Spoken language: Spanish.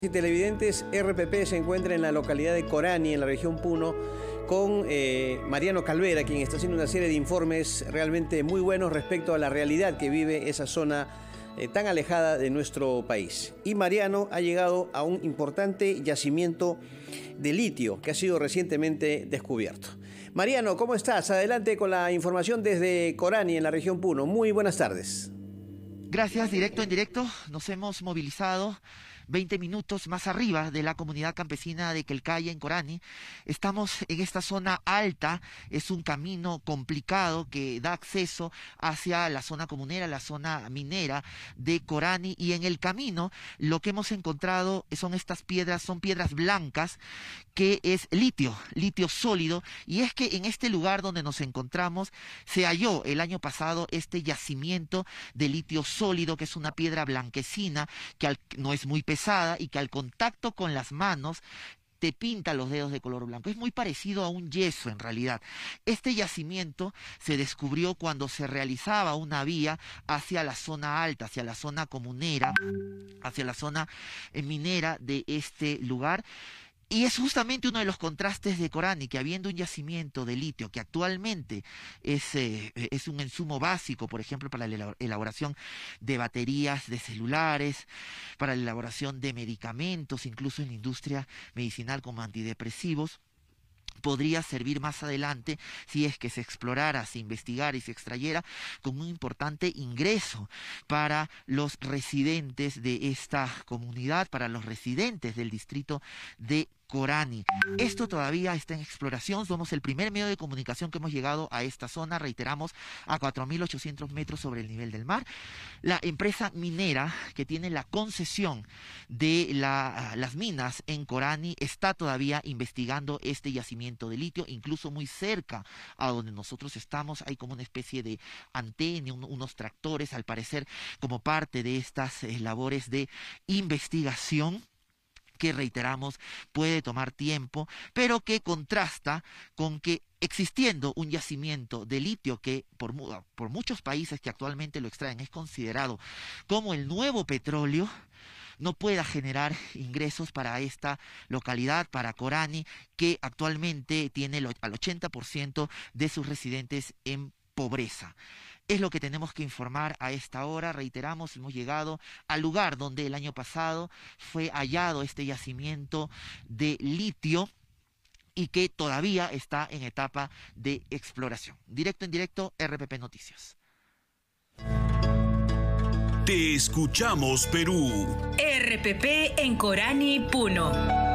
Y televidentes, RPP se encuentra en la localidad de Corani, en la región Puno, con eh, Mariano Calvera, quien está haciendo una serie de informes realmente muy buenos respecto a la realidad que vive esa zona eh, tan alejada de nuestro país. Y Mariano ha llegado a un importante yacimiento de litio que ha sido recientemente descubierto. Mariano, ¿cómo estás? Adelante con la información desde Corani, en la región Puno. Muy buenas tardes. Gracias, directo en directo. Nos hemos movilizado 20 minutos más arriba de la comunidad campesina de Quelcaya, en Corani. Estamos en esta zona alta, es un camino complicado que da acceso hacia la zona comunera, la zona minera de Corani. Y en el camino lo que hemos encontrado son estas piedras, son piedras blancas, que es litio, litio sólido. Y es que en este lugar donde nos encontramos se halló el año pasado este yacimiento de litio sólido sólido, que es una piedra blanquecina, que no es muy pesada y que al contacto con las manos te pinta los dedos de color blanco. Es muy parecido a un yeso en realidad. Este yacimiento se descubrió cuando se realizaba una vía hacia la zona alta, hacia la zona comunera, hacia la zona eh, minera de este lugar. Y es justamente uno de los contrastes de Corani, que habiendo un yacimiento de litio que actualmente es, eh, es un insumo básico, por ejemplo, para la elaboración de baterías de celulares, para la elaboración de medicamentos, incluso en la industria medicinal como antidepresivos, podría servir más adelante si es que se explorara, se investigara y se extrayera como un importante ingreso para los residentes de esta comunidad, para los residentes del distrito de Corani. Esto todavía está en exploración. Somos el primer medio de comunicación que hemos llegado a esta zona, reiteramos, a 4.800 metros sobre el nivel del mar. La empresa minera que tiene la concesión de ah, las minas en Corani está todavía investigando este yacimiento de litio, incluso muy cerca a donde nosotros estamos. Hay como una especie de antena, unos tractores, al parecer, como parte de estas eh, labores de investigación que reiteramos puede tomar tiempo, pero que contrasta con que existiendo un yacimiento de litio que por, por muchos países que actualmente lo extraen es considerado como el nuevo petróleo, no pueda generar ingresos para esta localidad, para Corani, que actualmente tiene al 80% de sus residentes en pobreza. Es lo que tenemos que informar a esta hora. Reiteramos, hemos llegado al lugar donde el año pasado fue hallado este yacimiento de litio y que todavía está en etapa de exploración. Directo en directo, RPP Noticias. Te escuchamos, Perú. RPP en Corani, Puno.